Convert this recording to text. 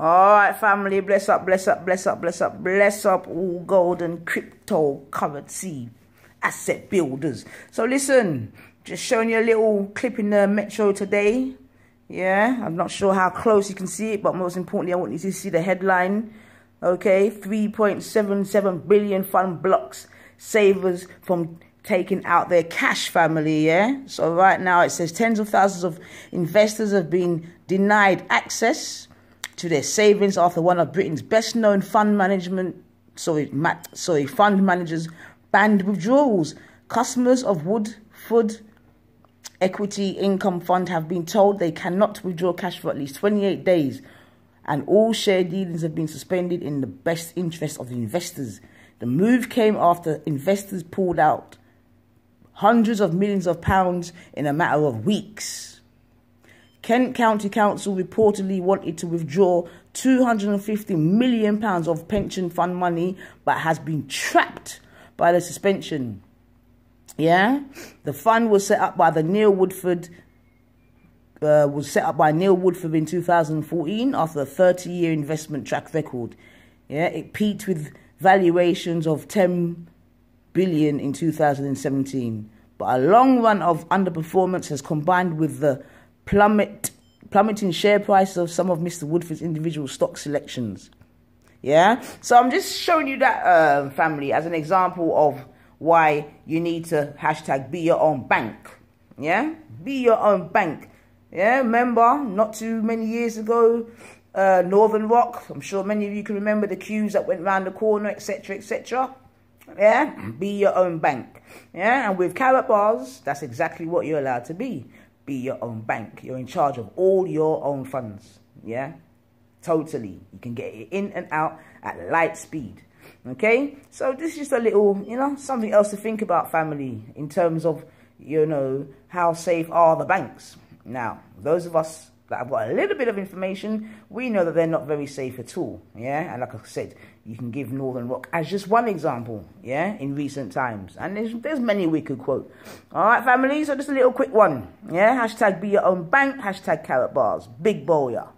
All right, family, bless up, bless up, bless up, bless up, bless up all golden cryptocurrency asset builders. So listen, just showing you a little clip in the Metro today. Yeah, I'm not sure how close you can see it, but most importantly, I want you to see the headline. Okay, 3.77 billion fund blocks savers from taking out their cash family, yeah? So right now it says tens of thousands of investors have been denied access to their savings after one of Britain's best-known fund management, sorry, Matt, sorry, fund managers banned withdrawals. Customers of Woodford Equity Income Fund have been told they cannot withdraw cash for at least 28 days, and all share dealings have been suspended in the best interest of the investors. The move came after investors pulled out hundreds of millions of pounds in a matter of weeks. Kent County Council reportedly wanted to withdraw £250 million of pension fund money, but has been trapped by the suspension. Yeah, the fund was set up by the Neil Woodford. Uh, was set up by Neil Woodford in 2014 after a 30-year investment track record. Yeah, it peaked with valuations of 10 billion in 2017, but a long run of underperformance has combined with the plummet, plummeting share prices of some of Mr. Woodford's individual stock selections. Yeah, so I'm just showing you that uh, family as an example of why you need to hashtag be your own bank. Yeah, be your own bank. Yeah, remember not too many years ago, uh, Northern Rock. I'm sure many of you can remember the queues that went round the corner, etc., etc. Yeah, be your own bank. Yeah, and with carrot bars, that's exactly what you're allowed to be be your own bank. You're in charge of all your own funds. Yeah? Totally. You can get it in and out at light speed. Okay? So this is just a little, you know, something else to think about, family, in terms of, you know, how safe are the banks. Now, those of us that I've got a little bit of information, we know that they're not very safe at all. Yeah, and like I said, you can give Northern Rock as just one example. Yeah, in recent times, and there's there's many we could quote. All right, family. So just a little quick one. Yeah, hashtag be your own bank. Hashtag carrot bars. Big bowl, yeah.